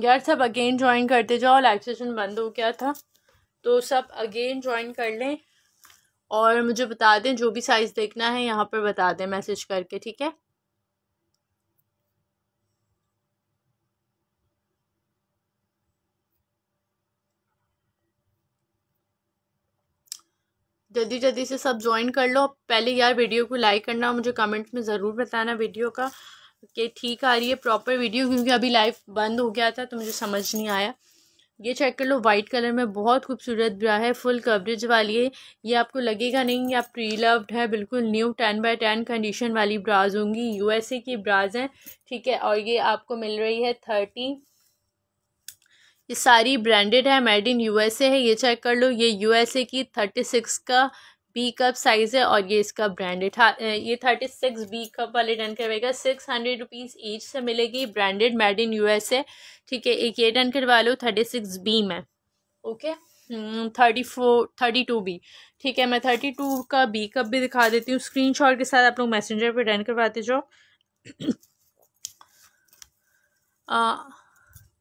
यार सब again join करते जाओ लाइव सेशन बंद हो गया था तो सब अगेन ज्वाइन कर लें और मुझे बता दें जो भी साइज़ देखना है यहाँ पर बता दें मैसेज करके ठीक है जल्दी जल्दी से सब ज्वाइन कर लो पहले यार वीडियो को लाइक करना मुझे कमेंट्स में ज़रूर बताना वीडियो का कि ठीक आ रही है प्रॉपर वीडियो क्योंकि अभी लाइव बंद हो गया था तो मुझे समझ नहीं आया ये चेक कर लो वाइट कलर में बहुत खूबसूरत ब्रा है फुल कवरेज वाली है ये आपको लगेगा नहीं कि आप प्री लव्ड है बिल्कुल new ten by ten condition वाली ब्राज होंगी यूएसए की ब्राज हैं ठीक है और ये आपको मिल रही है थर्टी ये सारी ब्रांडेड है मेड इन यूएसए है ये चेक कर लो ये यूएसए की थर्टी सिक्स का बी कप साइज़ है और ये इसका ब्रांडेड ये थर्टी सिक्स बी कप वाले डन करवाएगा सिक्स हंड्रेड रुपीज़ ईच से मिलेगी branded made in U S A ठीक है एक ये डन करवा लो थर्टी सिक्स बी में okay thirty four thirty two B ठीक है मैं थर्टी टू का बी कप भी दिखा देती हूँ स्क्रीन शॉट के साथ आप लोग मैसेंजर पर डन करवाते जाओ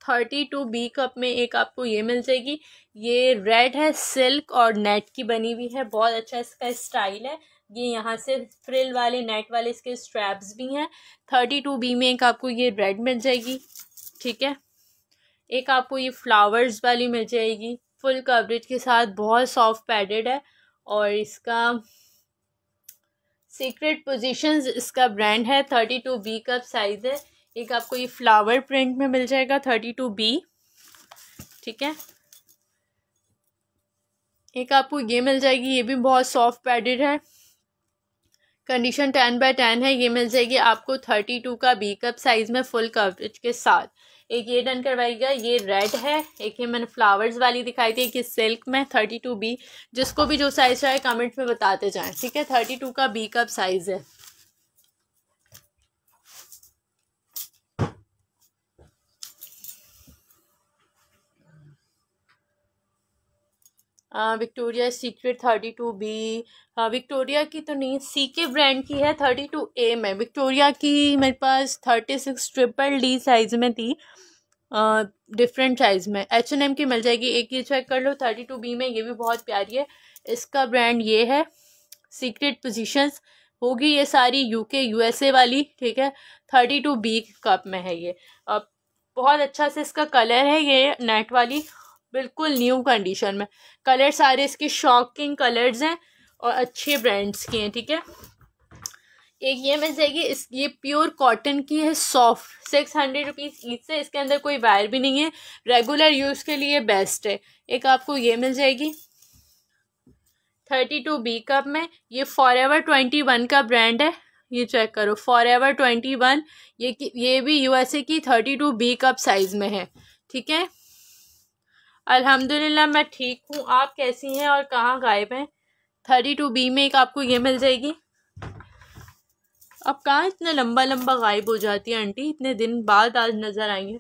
थर्टी टू बी कप में एक आपको ये मिल जाएगी ये रेड है सिल्क और नेट की बनी हुई है बहुत अच्छा इसका स्टाइल है ये यहाँ से फ्रिल वाले नेट वाले इसके स्ट्रैप्स भी हैं थर्टी टू बी में एक आपको ये रेड मिल जाएगी ठीक है एक आपको ये फ्लावर्स वाली मिल जाएगी फुल कवरेज के साथ बहुत सॉफ्ट पैडेड है और इसका सीक्रेट पोजीशंस इसका ब्रांड है थर्टी टू बी का साइज़ है एक आपको ये फ्लावर प्रिंट में मिल जाएगा थर्टी टू बी ठीक है एक आपको ये मिल जाएगी ये भी बहुत सॉफ्ट पैडेड है कंडीशन टेन बाय टेन है ये मिल जाएगी आपको थर्टी टू का बी कप साइज़ में फुल कवरेज के साथ एक ये डन करवाइएगा ये रेड है एक ये मैंने फ्लावर्स वाली दिखाई थी कि सिल्क में थर्टी टू बी जिसको भी जो साइज़ चाहे कमेंट में बताते जाएं ठीक है थर्टी टू का बी कप साइज़ है Victoria Secret thirty two B Victoria की तो नहीं सी के ब्रांड की है थर्टी टू ए में विक्टोरिया की मेरे पास thirty six triple D size में थी डिफरेंट साइज़ में एच एन एम की मिल जाएगी एक ये चेक कर लो थर्टी टू बी में ये भी बहुत प्यारी है इसका ब्रांड ये है सीक्रेट पोजिशंस होगी ये सारी U U K S A वाली ठीक है थर्टी टू बी कप में है ये अब बहुत अच्छा से इसका कलर है ये नेट वाली बिल्कुल न्यू कंडीशन में कलर सारे इसके शॉकिंग कलर्स हैं और अच्छे ब्रांड्स के हैं ठीक है एक ये मिल जाएगी इस ये प्योर कॉटन की है soft six hundred rupees each से इसके अंदर कोई वायर भी नहीं है रेगुलर यूज़ के लिए बेस्ट है एक आपको ये मिल जाएगी थर्टी टू बी कप में ये फॉर एवर ट्वेंटी वन का ब्रांड है ये चेक करो फॉर एवर ट्वेंटी वन ये ये भी यूएसए की thirty two B cup size में है ठीक है अल्हम्दुलिल्लाह मैं ठीक हूँ आप कैसी हैं और कहाँ गायब हैं थर्टी टू बी में एक आपको ये मिल जाएगी अब कहाँ इतना लंबा लंबा गायब हो जाती है आंटी इतने दिन बाद आज नज़र आई है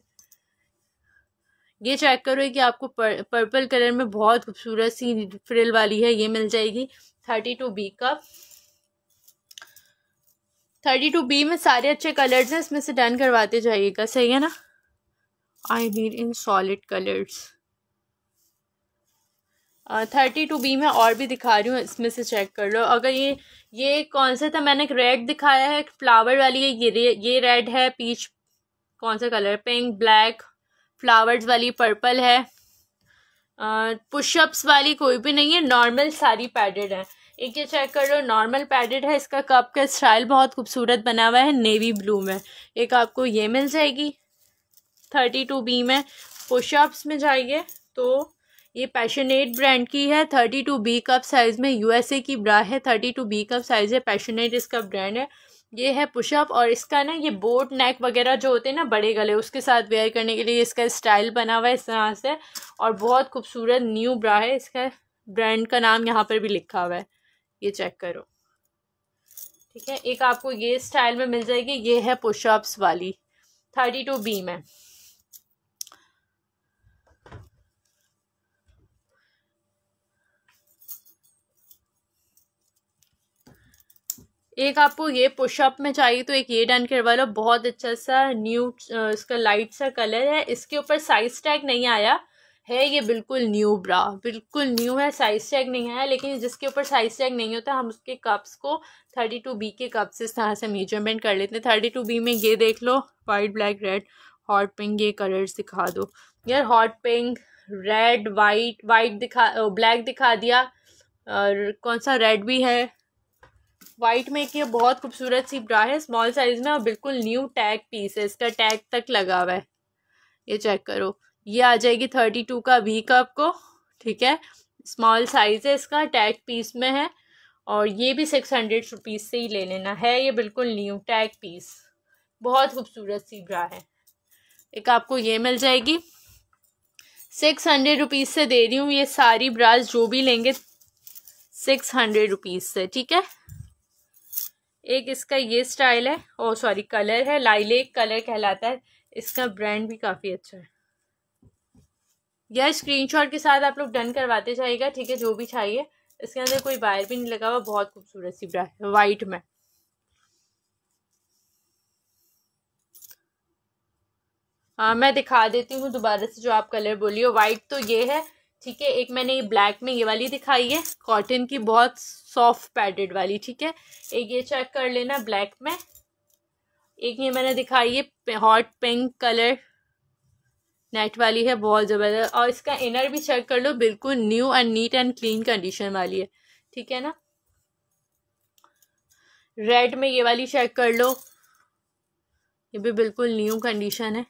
ये चेक करो कि आपको पर, पर्पल कलर में बहुत खूबसूरत सी फ्रिल वाली है ये मिल जाएगी थर्टी टू बी का थर्टी टू बी में सारे अच्छे कलर्स हैं इसमें से डन करवाते जाइएगा सही है ना I need in solid colours thirty two B में और भी दिखा रही हूँ इसमें से चेक कर लो अगर ये ये कौन सा था मैंने एक रेड दिखाया है फ्लावर वाली है ये ये रेड है पीच कौन सा कलर पिंक ब्लैक फ्लावर्स वाली पर्पल है पुशअप्स वाली कोई भी नहीं है नॉर्मल सारी पैडेड है एक ये चेक कर लो नॉर्मल पैडेड है इसका कप का स्टाइल बहुत खूबसूरत बना हुआ है नेवी ब्लू में एक आपको ये मिल जाएगी थर्टी टू बी में पुशअप्स में जाइए तो ये पैशनेट ब्रांड की है thirty two B cup size में यूएसए की ब्रा है thirty two B cup size है पैशनेट इसका ब्रांड है ये है पुशअप और इसका ना ये बोट नेक वगैरह जो होते हैं ना बड़े गले उसके साथ वेयर करने के लिए इसका स्टाइल बना हुआ है इस तरह से और बहुत खूबसूरत न्यू ब्रा है इसका ब्रांड का नाम यहाँ पर भी लिखा हुआ है ये चेक करो ठीक है एक आपको ये स्टाइल में मिल जाएगी ये है पुशअप्स वाली थर्टी टू बी में एक आपको ये पुशअप में चाहिए तो एक ये डन करवा लो बहुत अच्छा सा न्यू इसका लाइट सा कलर है इसके ऊपर साइज टैग नहीं आया है ये बिल्कुल न्यू ब्रा बिल्कुल न्यू है साइज टैग नहीं आया लेकिन जिसके ऊपर साइज टैग नहीं होता हम उसके कप्स को थर्टी टू बी के कप्स इस तरह से मेजरमेंट कर लेते हैं थर्टी टू बी में ये देख लो white black red hot pink ये कलर्स दिखा दो यार hot pink red white white दिखा ब्लैक दिखा दिया और कौन सा रेड भी है वाइट में एक ये बहुत खूबसूरत सी ब्रा है स्मॉल साइज़ में और बिल्कुल न्यू टैग पीस है इसका टैग तक लगा हुआ है ये चेक करो ये आ जाएगी थर्टी टू का वी का आपको ठीक है स्मॉल साइज़ है इसका टैग पीस में है और ये भी सिक्स हंड्रेड रुपीज़ से ही ले लेना है ये बिल्कुल न्यू टैग पीस बहुत खूबसूरत सी ब्रा है एक आपको ये मिल जाएगी सिक्स हंड्रेड रुपीज़ से दे रही हूँ ये सारी ब्राज जो भी लेंगे सिक्स हंड्रेड रुपीज़ से ठीक है एक इसका ये स्टाइल है और सॉरी कलर है लाइले कलर कहलाता है इसका ब्रांड भी काफ़ी अच्छा है यह स्क्रीनशॉट के साथ आप लोग डन करवाते जाइएगा ठीक है जो भी चाहिए इसके अंदर कोई वायर भी नहीं लगा हुआ बहुत खूबसूरत सी ब्रा वाइट में आ, हाँ, मैं दिखा देती हूँ दोबारा से जो आप कलर बोलिए वाइट तो ये है ठीक है एक मैंने ये ब्लैक में ये वाली दिखाई है कॉटन की बहुत सॉफ्ट पैडेड वाली ठीक है एक ये चेक कर लेना ब्लैक में एक ये मैंने दिखाई है हॉट पिंक कलर नेट वाली है बहुत ज़बरदस्त और इसका इनर भी चेक कर लो बिल्कुल new and neat and clean condition वाली है ठीक है ना रेड में ये वाली चेक कर लो ये भी बिल्कुल न्यू कंडीशन है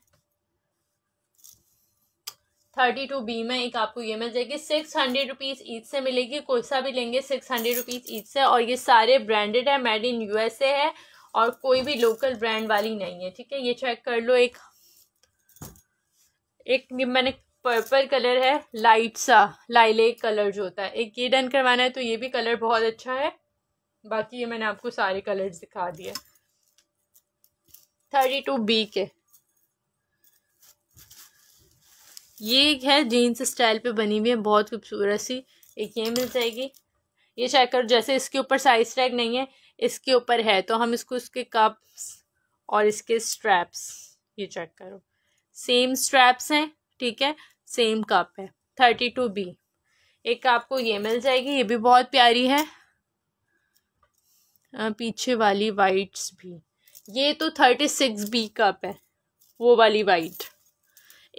थर्टी टू बी में एक आपको ये मिल जाएगी सिक्स हंड्रेड रुपीज़ ईद से मिलेगी कोई सा भी लेंगे सिक्स हंड्रेड रुपीज़ ईद से और ये सारे ब्रांडेड है मेड इन यूएसए है और कोई भी लोकल ब्रांड वाली नहीं है ठीक है ये चेक कर लो एक एक मैंने पर्पल कलर है लाइट सा लाइले कलर जो होता है एक ये डन करवाना है तो ये भी कलर बहुत अच्छा है बाकी ये मैंने आपको सारे कलर दिखा दिए थर्टी टू बी के ये है जीन्स स्टाइल पे बनी हुई है बहुत खूबसूरत सी एक ये मिल जाएगी ये चेक करो जैसे इसके ऊपर साइज टैग नहीं है इसके ऊपर है तो हम इसको इसके कप्स और इसके स्ट्रैप्स ये चेक करो सेम स्ट्रैप्स हैं ठीक है सेम कप है थर्टी टू बी एक आपको ये मिल जाएगी ये भी बहुत प्यारी है पीछे वाली वाइट्स भी ये तो थर्टी सिक्स बी कप है वो वाली वाइट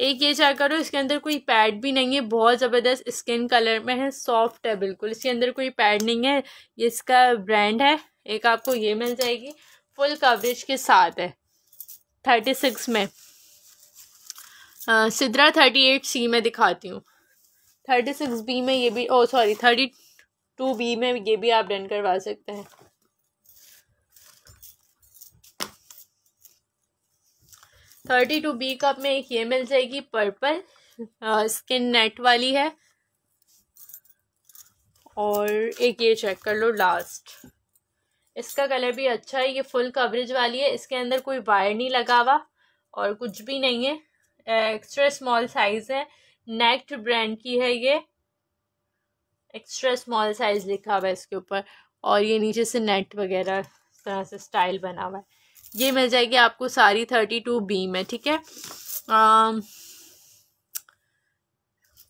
एक ये चेक करो इसके अंदर कोई पैड भी नहीं है बहुत ज़बरदस्त स्किन कलर में है सॉफ्ट है बिल्कुल इसके अंदर कोई पैड नहीं है ये इसका ब्रांड है एक आपको ये मिल जाएगी फुल कवरेज के साथ है थर्टी सिक्स में सिद्रा थर्टी एट सी में दिखाती हूँ थर्टी सिक्स बी में ये भी oh sorry thirty two B में ये भी आप डन करवा सकते हैं थर्टी टू बी कप में एक ये मिल जाएगी पर्पल स्किन नेट वाली है और एक ये चेक कर लो लास्ट इसका कलर भी अच्छा है ये फुल कवरेज वाली है इसके अंदर कोई वायर नहीं लगा हुआ और कुछ भी नहीं है एक्स्ट्रा स्मॉल साइज़ है नेक्ट ब्रांड की है ये एक्स्ट्रा स्मॉल साइज़ लिखा हुआ है इसके ऊपर और ये नीचे से नेट वगैरह तरह से स्टाइल बना हुआ है ये मिल जाएगी आपको सारी थर्टी टू बी में ठीक है आ,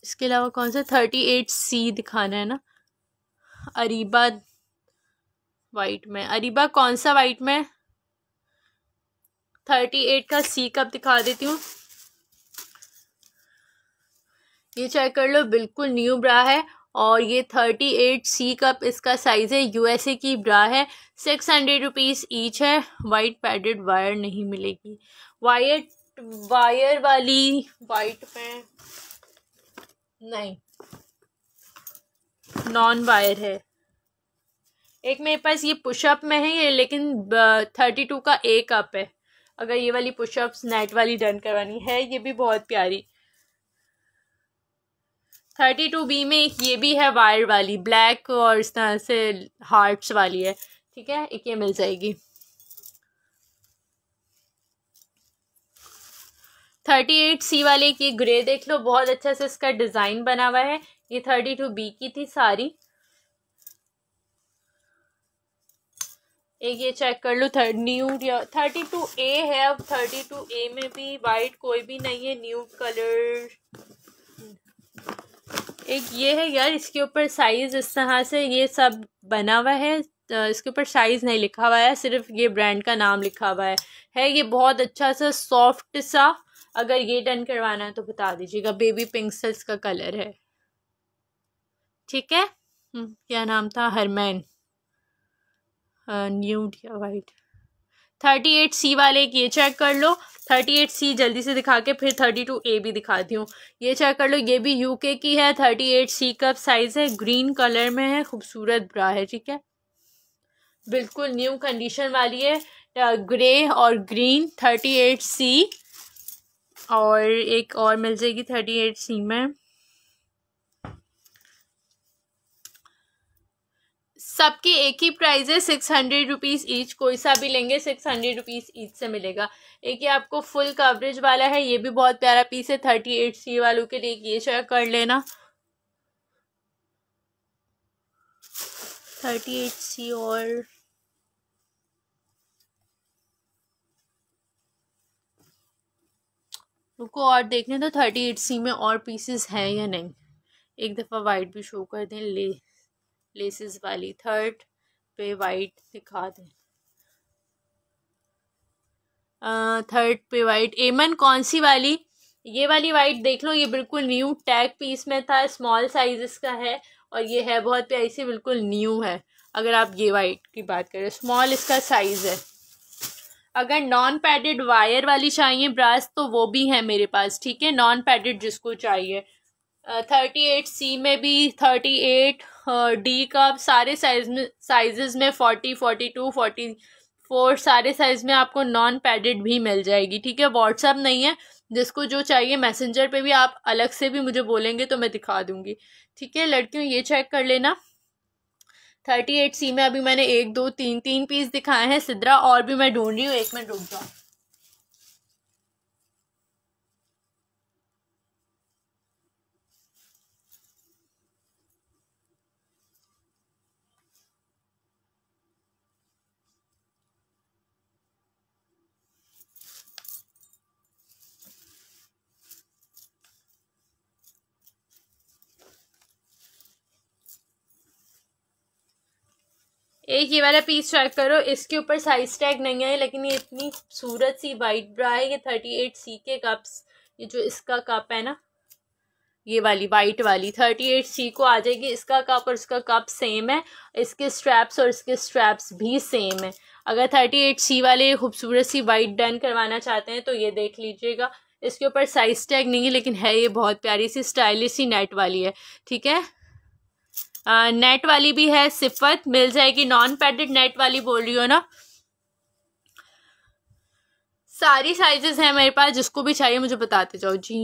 इसके अलावा कौन सा थर्टी एट सी दिखाना है ना अरीबा वाइट में अरीबा कौन सा वाइट में थर्टी एट का सी कब दिखा देती हूँ ये चेक कर लो बिल्कुल न्यू ब्रा है और ये थर्टी एट सी कप इसका साइज़ है यूएसए की ब्रा है सिक्स हंड्रेड रुपीज़ ईच है वाइट पैडेड वायर नहीं मिलेगी वायर वायर वाली वाइट में नहीं नॉन वायर है एक मेरे पास ये पुशअप में है ये लेकिन थर्टी टू का ए कप है अगर ये वाली पुशअप्स नेट वाली डन करवानी है ये भी बहुत प्यारी थर्टी टू बी में एक ये भी है वायर वाली ब्लैक और इस तरह से हार्ट्स वाली है ठीक है एक ये मिल जाएगी थर्टी एट सी वाले की ग्रे देख लो बहुत अच्छा से इसका डिज़ाइन बना हुआ है ये थर्टी टू बी की थी सारी एक ये चेक कर लो थर्ड न्यूड या थर्टी टू ए है अब थर्टी टू ए में भी वाइट कोई भी नहीं है न्यूड कलर एक ये है यार इसके ऊपर साइज़ इस तरह से ये सब बना हुआ है इसके ऊपर साइज़ नहीं लिखा हुआ है सिर्फ ये ब्रांड का नाम लिखा हुआ है है ये बहुत अच्छा सा सॉफ्ट सा अगर ये डन करवाना है तो बता दीजिएगा बेबी पिंक्सल्स का कलर है ठीक है हम्म, क्या नाम था हरमैन न्यूड या वाइट थर्टी एट सी वाले एक ये चेक कर लो थर्टी एट सी जल्दी से दिखा के फिर थर्टी टू ए भी दिखाती हूँ ये चेक कर लो ये भी यूके की है thirty eight C cup size है ग्रीन कलर में है खूबसूरत ब्रा है ठीक है बिल्कुल न्यू कंडीशन वाली है ग्रे और ग्रीन थर्टी एट सी और एक और मिल जाएगी थर्टी एट सी में सबकी एक ही प्राइस है सिक्स हंड्रेड रुपीज़ ईच कोई सा भी लेंगे सिक्स हंड्रेड रुपीज़ ईच से मिलेगा एक ये आपको फुल कवरेज वाला है ये भी बहुत प्यारा पीस है थर्टी एट सी वालों के लिए ये शेयर कर लेना थर्टी एट सी और रुको और देखने तो थर्टी एट सी में और पीसेस हैं या नहीं एक दफ़ा वाइट भी शो कर दें ले लेसेस वाली थर्ड पे वाइट दिखा दें थर्ड पे वाइट एमन कौन सी वाली ये वाली वाइट देख लो ये बिल्कुल न्यू टैग पीस में था स्मॉल साइज का है और ये है बहुत प्यारी सी बिल्कुल न्यू है अगर आप ये वाइट की बात करें स्मॉल इसका साइज़ है अगर नॉन पैडेड वायर वाली चाहिए ब्रास तो वो भी है मेरे पास ठीक है नॉन पैडेड जिसको चाहिए थर्टी एट सी में भी थर्टी एट डी हाँ, का सारे साइज में साइजेस में forty forty two forty four सारे साइज में आपको नॉन पैडेड भी मिल जाएगी ठीक है व्हाट्सअप नहीं है जिसको जो चाहिए मैसेंजर पे भी आप अलग से भी मुझे बोलेंगे तो मैं दिखा दूंगी ठीक है लड़कियों ये चेक कर लेना थर्टी एट सी में अभी मैंने एक दो तीन तीन पीस दिखाए हैं सिद्रा और भी मैं ढूंढ रही हूँ एक मिनट रुक जाऊँ एक ये वाला पीस ट्राई करो इसके ऊपर साइज टैग नहीं है लेकिन ये इतनी खूबसूरत सी वाइट ब्रा है ये थर्टी एट सी के कप्स ये जो इसका कप है ना ये वाली वाइट वाली थर्टी एट सी को आ जाएगी इसका कप और इसका कप सेम है इसके स्ट्रैप्स और इसके स्ट्रैप्स भी सेम है अगर थर्टी एट सी वाले खूबसूरत सी वाइट डन करवाना चाहते हैं तो ये देख लीजिएगा इसके ऊपर साइज टैग नहीं है लेकिन है ये बहुत प्यारी सी स्टाइलिश सी नेट वाली है ठीक है नेट वाली भी है सिफत मिल जाएगी नॉन पैडेड नेट वाली बोल रही हो ना सारी साइजेस हैं मेरे पास जिसको भी चाहिए मुझे बताते जाओ जी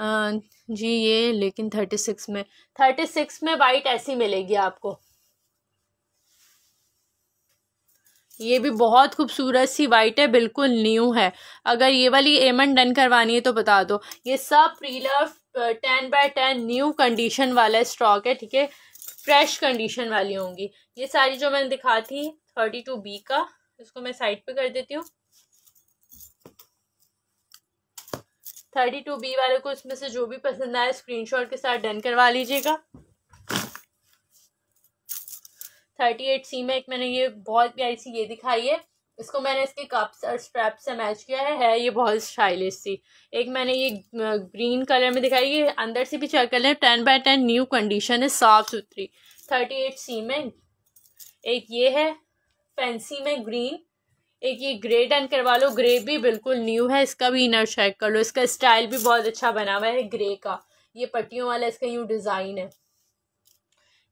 आ, जी ये लेकिन थर्टी सिक्स में थर्टी सिक्स में वाइट ऐसी मिलेगी आपको ये भी बहुत खूबसूरत सी वाइट है बिल्कुल न्यू है अगर ये वाली एमन डन करवानी है तो बता दो ये सब preloved ten by ten new condition वाला स्टॉक है ठीक है फ्रेश कंडीशन वाली होंगी ये सारी जो मैंने दिखा थी थर्टी टू बी का इसको मैं साइड पे कर देती हूँ थर्टी टू बी वाले को इसमें से जो भी पसंद आए स्क्रीनशॉट के साथ डन करवा लीजिएगा थर्टी एट सी में एक मैंने ये बहुत प्यारी सी ये दिखाई है इसको मैंने इसके कप्स और स्ट्रैप से मैच किया है, है ये बहुत स्टाइलिश सी एक मैंने ये ग्रीन कलर में दिखाई ये अंदर से भी चेक कर लें ten by ten new condition है साफ सुथरी थर्टी एट सी में एक ये है फैंसी में ग्रीन एक ये ग्रे डन करवा लो ग्रे भी बिल्कुल न्यू है इसका भी इनर चेक कर लो इसका स्टाइल भी बहुत अच्छा बना हुआ है ग्रे का ये पट्टियों वाला इसका यूँ डिज़ाइन है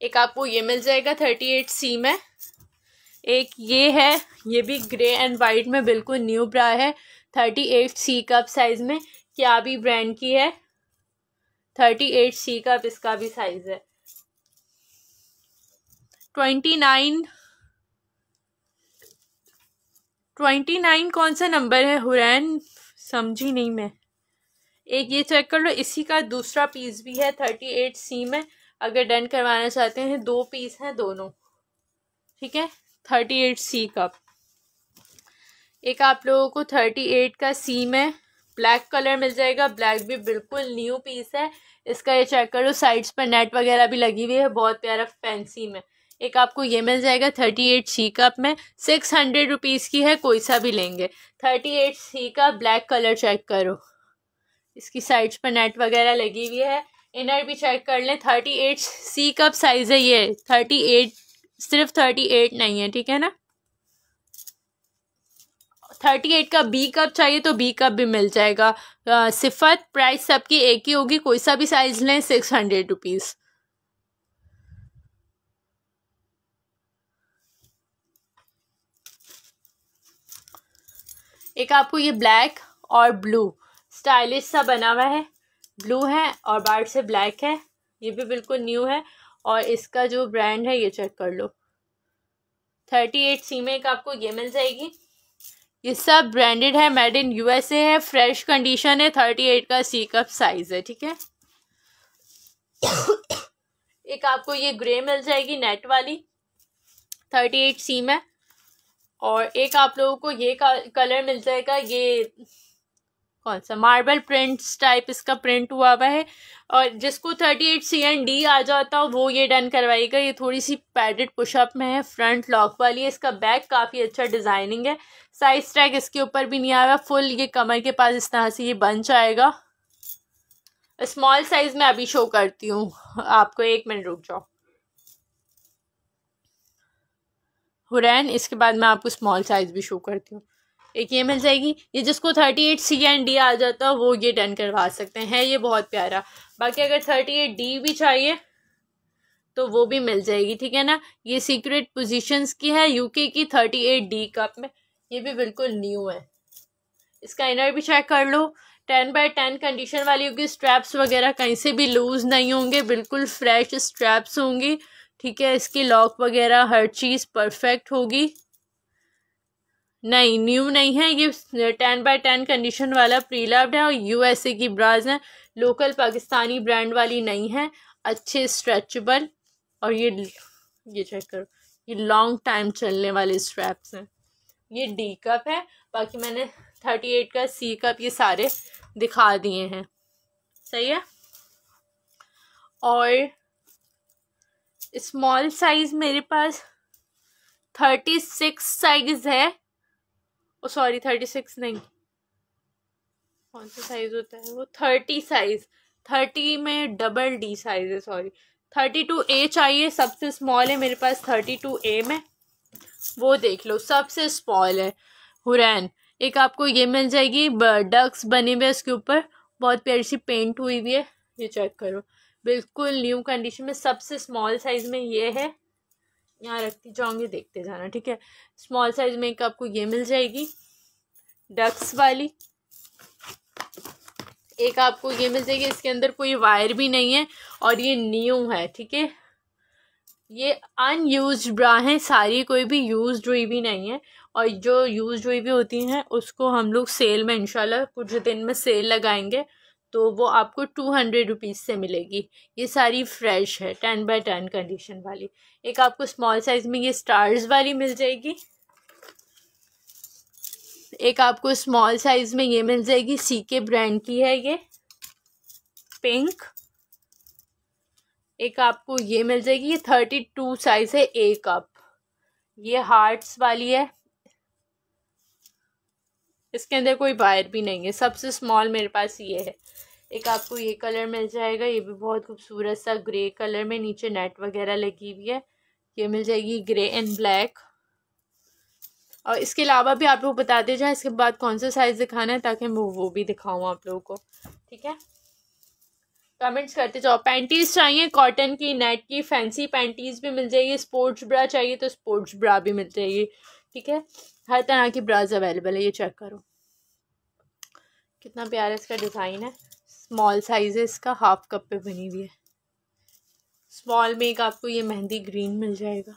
एक आपको ये मिल जाएगा थर्टी एट सी में एक ये है ये भी ग्रे एंड वाइट में बिल्कुल न्यू ब्रा है thirty eight C cup size में क्या भी ब्रांड की है थर्टी एट सी कप इसका भी साइज़ है ट्वेंटी नाइन ट्वेंटी नाइन कौन सा नंबर है हुरैन समझी नहीं मैं एक ये चेक कर लो इसी का दूसरा पीस भी है थर्टी एट सी में अगर डन करवाना चाहते हैं दो पीस हैं दोनों ठीक है थर्टी एट सी कप एक आप लोगों को थर्टी एट का सी में ब्लैक कलर मिल जाएगा ब्लैक भी बिल्कुल न्यू पीस है इसका ये चेक करो साइड्स पर नेट वगैरह भी लगी हुई है बहुत प्यारा फैंसी में एक आपको ये मिल जाएगा थर्टी एट सी कप में सिक्स हंड्रेड रुपीज़ की है कोई सा भी लेंगे थर्टी एट सी का ब्लैक कलर चेक करो इसकी साइड्स पर नेट वगैरह लगी हुई है इनर भी चेक कर लें thirty eight C cup size है ये थर्टी एट सिर्फ थर्टी एट नहीं है ठीक है ना थर्टी एट का बी कप चाहिए तो बी कप भी मिल जाएगा सिफत प्राइस सबकी एक ही होगी कोई सा भी साइज लें सिक्स हंड्रेड रुपीज़ एक आपको ये ब्लैक और ब्लू स्टाइलिश सा बना हुआ है ब्लू है और बाहर से ब्लैक है ये भी बिल्कुल न्यू है और इसका जो ब्रांड है ये चेक कर लो थर्टी एट सी में एक आपको ये मिल जाएगी ये सब ब्रांडेड है मेड इन यूएसए है फ्रेश कंडीशन है थर्टी एट का सी कप साइज है ठीक है एक आपको ये ग्रे मिल जाएगी नेट वाली थर्टी एट सी में और एक आप लोगों को ये कलर मिल जाएगा ये कौन सा मार्बल प्रिंट्स टाइप इसका प्रिंट हुआ हुआ है और जिसको thirty eight C and D आ जाता वो ये डन करवाएगा ये थोड़ी सी पैडेड पुशअप में है फ्रंट लॉक वाली है इसका बैक काफ़ी अच्छा डिज़ाइनिंग है साइज ट्रैक इसके ऊपर भी नहीं आया फुल ये कमर के पास इस तरह से ये बन जाएगा स्मॉल साइज में अभी शो करती हूँ आपको एक मिनट रुक जाओ हुरैन इसके बाद मैं आपको स्मॉल साइज भी शो करती हूँ एक ये मिल जाएगी ये जिसको thirty eight C and D आ जाता है वो ये डन करवा सकते हैं ये बहुत प्यारा बाकी अगर थर्टी एट डी भी चाहिए तो वो भी मिल जाएगी ठीक है ना ये सीक्रेट पोजिशन की है यूके की थर्टी एट डी कप में ये भी बिल्कुल न्यू है इसका इनर भी चेक कर लो टेन बाय टेन कंडीशन वाली होगी स्ट्रैप्स वगैरह कहीं से भी लूज़ नहीं होंगे बिल्कुल फ्रेश स्ट्रैप्स होंगी ठीक है इसकी लॉक वगैरह हर चीज़ परफेक्ट होगी नहीं न्यू नहीं है ये टेन बाय टेन कंडीशन वाला प्रीलव्ड है और यूएसए की ब्राज है लोकल पाकिस्तानी ब्रांड वाली नहीं है अच्छे स्ट्रेचबल और ये ये चेक करो ये लॉन्ग टाइम चलने वाले स्ट्रैप्स हैं ये डी कप है बाकी मैंने थर्टी एट का सी कप ये सारे दिखा दिए हैं सही है और स्मॉल साइज़ मेरे पास थर्टी सिक्स साइज़ है ओ सॉरी थर्टी सिक्स नहीं कौन सा साइज होता है वो थर्टी साइज थर्टी में डबल डी साइज है सॉरी थर्टी टू ए चाहिए सबसे स्मॉल है मेरे पास थर्टी टू ए में वो देख लो सबसे स्मॉल है हुरैन एक आपको ये मिल जाएगी डक्स बने हुए उसके ऊपर बहुत प्यारी सी पेंट हुई हुई है ये चेक करो बिल्कुल न्यू कंडीशन में सबसे स्मॉल साइज़ में ये है यहाँ रखती जाऊँगी देखते जाना ठीक है स्मॉल साइज में एक आपको ये मिल जाएगी डक्स वाली एक आपको ये मिल जाएगी इसके अंदर कोई वायर भी नहीं है और ये न्यू है ठीक है ये अनयूज ब्रा हैं सारी कोई भी यूज हुई भी नहीं है और जो यूज हुई भी होती हैं उसको हम लोग सेल में इंशाल्लाह कुछ दिन में सेल लगाएंगे तो वो आपको टू हंड्रेड रुपीज़ से मिलेगी ये सारी फ्रेश है टेन बाय टेन कंडीशन वाली एक आपको स्मॉल साइज़ में ये स्टार्स वाली मिल जाएगी एक आपको स्मॉल साइज़ में ये मिल जाएगी सी के ब्रांड की है ये पिंक एक आपको ये मिल जाएगी ये थर्टी टू साइज़ है ए कप ये हार्ट्स वाली है इसके अंदर कोई बायर भी नहीं है सबसे स्मॉल मेरे पास ये है एक आपको ये कलर मिल जाएगा ये भी बहुत खूबसूरत सा ग्रे कलर में नीचे नेट वगैरह लगी हुई है ये मिल जाएगी ग्रे एंड ब्लैक और इसके अलावा भी आप लोग बताते जाए इसके बाद कौन सा साइज़ दिखाना है ताकि मैं वो भी दिखाऊँ आप लोगों को ठीक है कमेंट्स करते जाओ पैंटीज़ चाहिए कॉटन की नेट की फैंसी पैंटीज़ भी मिल जाएगी स्पोर्ट्स ब्रा चाहिए तो स्पोर्ट्स ब्रा भी मिल जाएगी ठीक है हर तरह की ब्राज अवेलेबल है ये चेक करो कितना प्यारा इसका डिज़ाइन है स्मॉल साइज है इसका हाफ कप पे बनी हुई है स्मॉल में एक आपको ये मेहंदी ग्रीन मिल जाएगा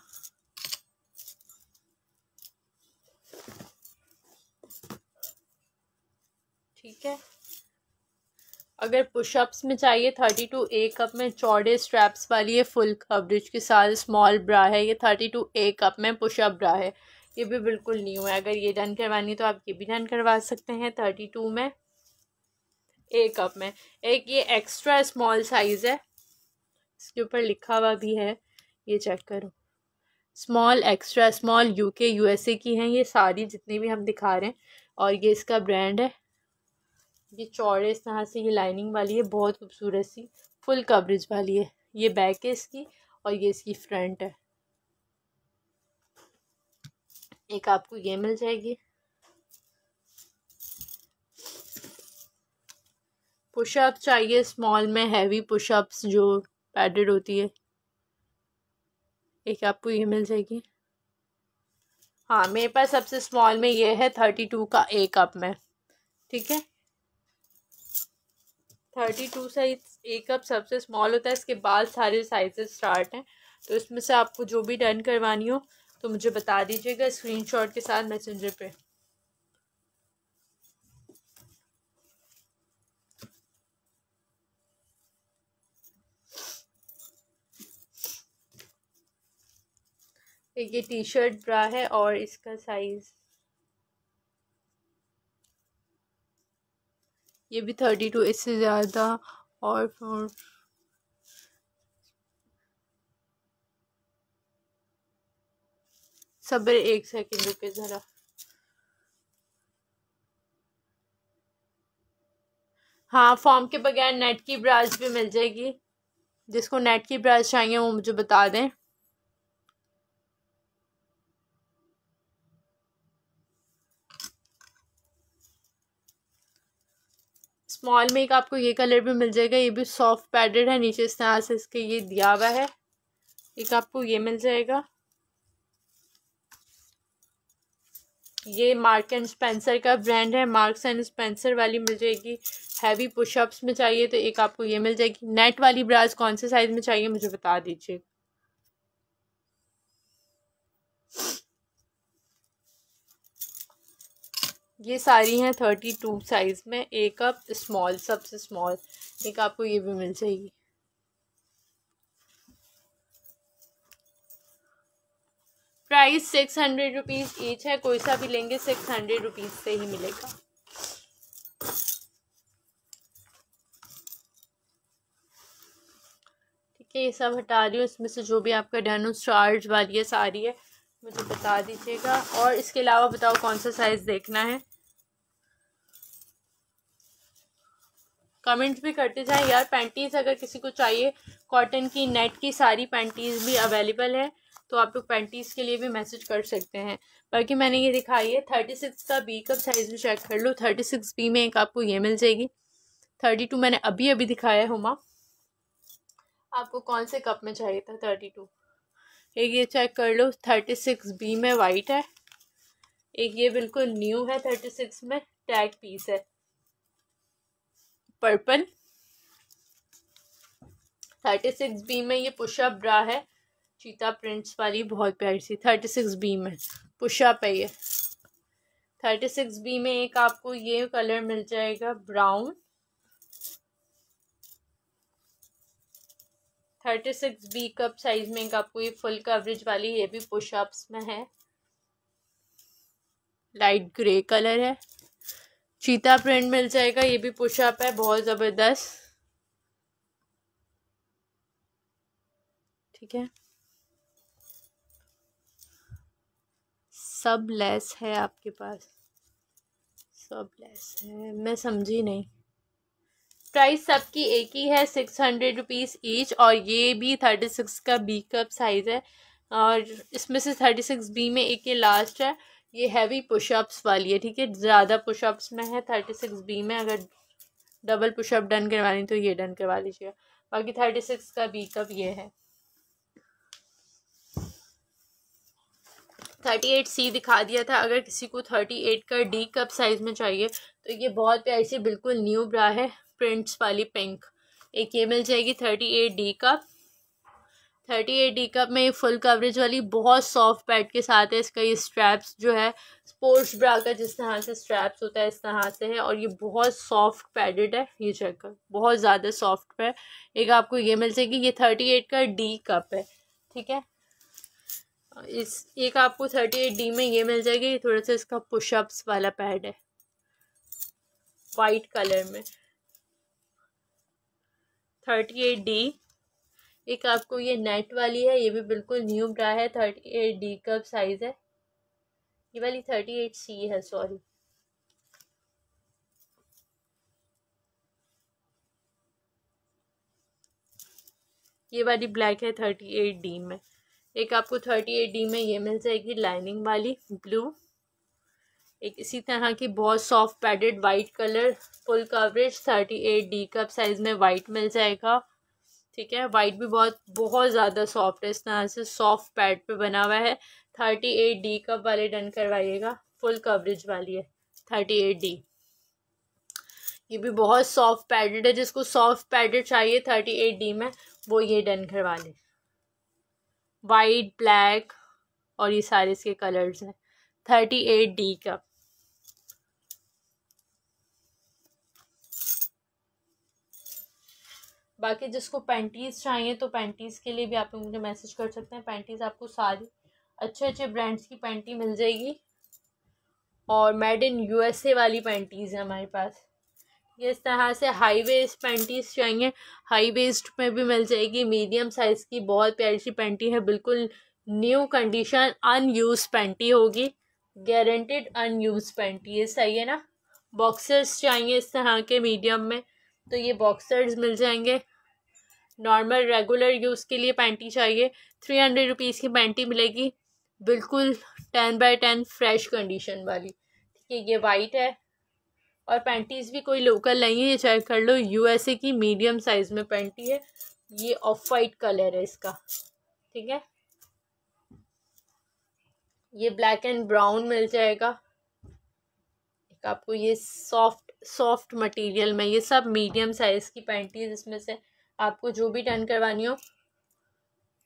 ठीक है अगर पुशअप्स में चाहिए थर्टी टू ए कप में चौड़े स्ट्रैप्स वाली है फुल कवरेज के साथ स्मॉल ब्रा है ये थर्टी टू ए कप में पुशअप ब्रा है ये भी बिल्कुल न्यू है अगर ये डन करवानी है तो आप ये भी डन करवा सकते हैं थर्टी टू में एक कप में एक ये एक्स्ट्रा स्मॉल साइज़ है इसके ऊपर लिखा हुआ भी है ये चेक करो small extra small UK USA की हैं ये सारी जितनी भी हम दिखा रहे हैं और ये इसका ब्रांड है ये चौड़े इस तरह से ये लाइनिंग वाली है बहुत खूबसूरत सी फुल कवरेज वाली है ये बैक है इसकी और ये इसकी फ्रंट है एक आपको ये मिल जाएगी पुशअप चाहिए स्मॉल में हैवी पुशअप्स जो पैडेड होती है एक आपको ये मिल जाएगी हाँ मेरे पास सबसे स्मॉल में ये है थर्टी टू का ए कप में ठीक है thirty two size A cup सबसे स्मॉल होता है इसके बाद सारे साइजेस स्टार्ट हैं तो इसमें से आपको जो भी डन करवानी हो तो मुझे बता दीजिएगा शॉट के साथ मैसेंजर पे ये टी शर्ट ब्रा है और इसका साइज ये भी थर्टी टू इससे ज़्यादा और फोर सबर एक सेकंड रुके ज़रा हाँ फॉर्म के बगैर नेट की ब्राश भी मिल जाएगी जिसको नेट की ब्राश चाहिए वो मुझे बता दें स्मॉल में एक आपको ये कलर भी मिल जाएगा ये भी सॉफ्ट पैडेड है नीचे इस तरह से इसके ये दिया हुआ है एक आपको ये मिल जाएगा ये मार्क एंड स्पेंसर का ब्रांड है मार्क्स एंड स्पेंसर वाली मिल जाएगी हैवी पुशअप्स में चाहिए तो एक आपको ये मिल जाएगी नेट वाली ब्राज कौन से साइज़ में चाहिए मुझे बता दीजिए ये सारी हैं थर्टी टू साइज़ में एक अप स्मॉल सबसे स्मॉल एक आपको ये भी मिल जाएगी price six hundred rupees each है कोई सा भी लेंगे सिक्स हंड्रेड रुपीज़ से ही मिलेगा ठीक है ये सब हटा रही हूँ इसमें से जो भी आपका डन हो चार्ज वाली है सारी है मुझे बता दीजिएगा और इसके अलावा बताओ कौन सा साइज़ देखना है कमेंट्स भी करते जाएं यार पैंटीज़ अगर किसी को चाहिए कॉटन की नेट की सारी पैंटीज़ भी अवेलेबल है तो आप लोग पैंटीज के लिए भी मैसेज कर सकते हैं बाकी मैंने ये दिखाई है थर्टी सिक्स का बी कप साइज़ भी चेक कर लो थर्टी सिक्स बी में एक आपको ये मिल जाएगी थर्टी टू मैंने अभी अभी दिखाया है हुमा आपको कौन से कप में चाहिए था थर्टी टू एक ये चेक कर लो थर्टी सिक्स बी में वाइट है एक ये बिल्कुल न्यू है थर्टी सिक्स में टैग पीस है पर्पल थर्टी सिक्स बी में ये पुशअप ब्रा है चीता प्रिंट्स वाली बहुत प्यारी सी थर्टी सिक्स बी में पुशअप है ये थर्टी सिक्स बी में एक आपको ये कलर मिल जाएगा brown thirty six B cup size में एक आपको ये फुल कवरेज वाली ये भी पुशअप्स में है लाइट ग्रे कलर है चीता प्रिंट मिल जाएगा ये भी पुशअप है बहुत ज़बरदस्त ठीक है सब लेस है आपके पास सब लेस है मैं समझी नहीं प्राइस सबकी एक ही है सिक्स हंड्रेड रुपीज़ ईच और ये भी थर्टी सिक्स का बी कप साइज़ है और इसमें से थर्टी सिक्स बी में एक ये लास्ट है ये हैवी पुशअप्स वाली है ठीक है ज़्यादा पुशअप्स में है थर्टी सिक्स बी में अगर डबल पुशअप डन करवानी तो ये डन करवा लीजिएगा बाकी थर्टी सिक्स का बी कप ये है थर्टी एट सी दिखा दिया था अगर किसी को थर्टी एट का डी कप साइज़ में चाहिए तो ये बहुत प्यारी सी बिल्कुल न्यू ब्रा है प्रिंट्स वाली पिंक एक ये मिल जाएगी thirty eight D cup thirty eight D cup में फुल कवरेज वाली बहुत सॉफ्ट पैड के साथ है इसका ये स्ट्रैप्स जो है स्पोर्ट्स ब्रा का जिस तरह से स्ट्रैप्स होता है इस तरह से है और ये बहुत सॉफ्ट पैडेड है ये चेक बहुत ज़्यादा सॉफ्ट है एक आपको ये मिल जाएगी ये थर्टी एट का डी कप है ठीक है इस एक आपको थर्टी एट डी में ये मिल जाएगी थोड़ा सा इसका पुशअप्स वाला पैड है वाइट कलर में थर्टी एट डी एक आपको ये नेट वाली है ये भी बिल्कुल न्यू ब्रा है थर्टी एट डी का साइज़ है ये वाली थर्टी एट सी है सॉरी ये वाली ब्लैक है थर्टी एट डी में एक आपको थर्टी एट डी में ये मिल जाएगी लाइनिंग वाली ब्लू एक इसी तरह की बहुत soft padded white colour full coverage thirty eight D cup size में वाइट मिल जाएगा ठीक है वाइट भी बहुत बहुत ज़्यादा सॉफ्ट है इस तरह से सॉफ्ट पैड पे बना हुआ है थर्टी एट डी कप वाले डन करवाइएगा फुल कवरेज वाली है थर्टी एट डी ये भी बहुत सॉफ्ट पैडेड है जिसको सॉफ्ट पैडेड चाहिए थर्टी एट डी में वो ये डन करवा लें वाइट ब्लैक और ये सारे इसके कलर्स हैं थर्टी एट डी का बाकी जिसको पैंटीज चाहिए तो पैंटीज के लिए भी आप लोग मुझे मैसेज कर सकते हैं पैंटीज आपको सारी अच्छे अच्छे ब्रांड्स की पैंटी मिल जाएगी और मेड इन यूएसए वाली पैंटीज है हमारे पास ये इस तरह से हाई वेस्ट पैंटीज चाहिए हाई वेस्ट में भी मिल जाएगी मीडियम साइज़ की बहुत प्यारी सी पैंटी है बिल्कुल न्यू कंडीशन अनयूज पैंटी होगी गारंटेड अनयूज पैंटी ये सही है ना बॉक्सर्स चाहिए इस तरह के मीडियम में तो ये बॉक्सर्स मिल जाएंगे नॉर्मल रेगुलर यूज़ के लिए पैंटी चाहिए थ्री हंड्रेड रुपीज़ की पैंटी मिलेगी बिल्कुल ten by ten fresh condition वाली ठीक है ये वाइट है और पैंटीज़ भी कोई लोकल नहीं है ये चेक कर लो यूएसए की मीडियम साइज़ में पैंटी है ये ऑफ वाइट कलर है इसका ठीक है ये ब्लैक एंड ब्राउन मिल जाएगा एक आपको ये सॉफ्ट सॉफ्ट मटेरियल में ये सब मीडियम साइज़ की पैंटीज इसमें से आपको जो भी टर्न करवानी हो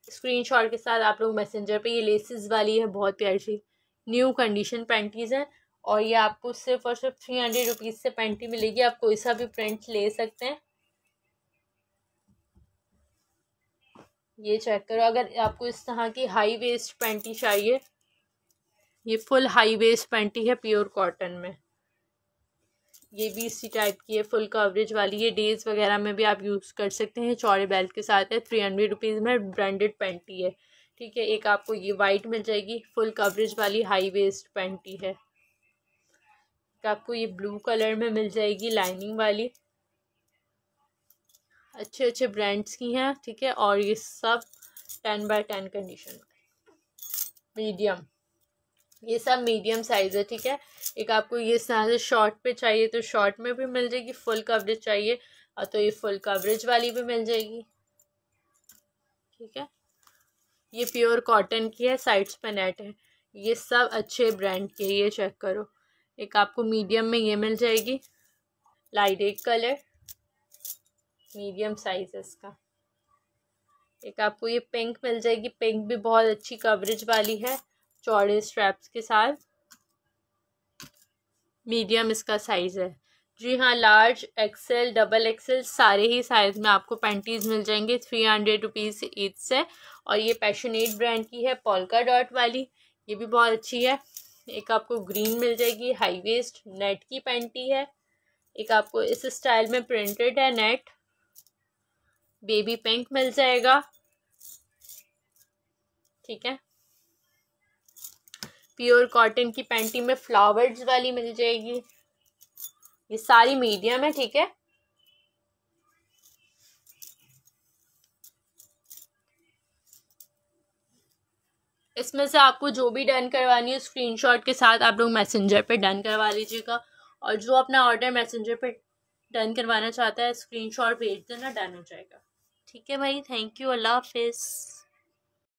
स्क्रीनशॉट के साथ आप लोग मैसेंजर पे ये लेसिस वाली है बहुत प्यारी सी न्यू कंडीशन पैंटीज़ है और ये आपको सिर्फ और सिर्फ थ्री हंड्रेड रुपीज़ से पैंटी मिलेगी आप कोई सा भी प्रिंट ले सकते हैं ये चेक करो अगर आपको इस तरह की हाई वेस्ट पैंटी चाहिए ये फुल हाई वेस्ट पैंटी है प्योर कॉटन में ये भी इसी टाइप की है फुल कवरेज वाली ये डेज वगैरह में भी आप यूज़ कर सकते हैं चौड़े बेल्ट के साथ है थ्री हंड्रेड रुपीज़ में ब्रांडेड पैंटी है ठीक है एक आपको ये वाइट मिल जाएगी फुल कवरेज वाली हाई वेस्ट पैंटी है तो आपको ये ब्लू कलर में मिल जाएगी लाइनिंग वाली अच्छे अच्छे ब्रांड्स की हैं ठीक है और ये सब ten by ten condition medium ये सब मीडियम साइज़ है ठीक है एक आपको ये साइज शॉर्ट पे चाहिए तो शॉर्ट में भी मिल जाएगी फुल कवरेज चाहिए और तो ये फुल कवरेज वाली भी मिल जाएगी ठीक है ये प्योर कॉटन की है साइड्स पे नेट है ये सब अच्छे ब्रांड के ये चेक करो एक आपको मीडियम में ये मिल जाएगी लाइट एक कलर मीडियम साइज है इसका एक आपको ये पिंक मिल जाएगी पिंक भी बहुत अच्छी कवरेज वाली है चौड़े स्ट्रैप्स के साथ मीडियम इसका साइज़ है जी हाँ लार्ज एक्सेल डबल एक्सेल सारे ही साइज़ में आपको पैंटीज़ मिल जाएंगे थ्री हंड्रेड रुपीज़ ईद से और ये पैशनेट ब्रांड की है पोलका डॉट वाली ये भी बहुत अच्छी है एक आपको ग्रीन मिल जाएगी हाई वेस्ट नेट की पैंटी है एक आपको इस स्टाइल में प्रिंटेड है नेट बेबी पिंक मिल जाएगा ठीक है प्योर कॉटन की पैंटी में फ्लावर्स वाली मिल जाएगी ये सारी मीडियम है ठीक है इसमें से आपको जो भी डन करवानी है स्क्रीनशॉट के साथ आप लोग मैसेंजर पे डन करवा लीजिएगा और जो अपना ऑर्डर मैसेंजर पे डन करवाना चाहता है स्क्रीनशॉट भेज देना डन हो जाएगा ठीक है भाई थैंक यू अल्लाह हाफिज़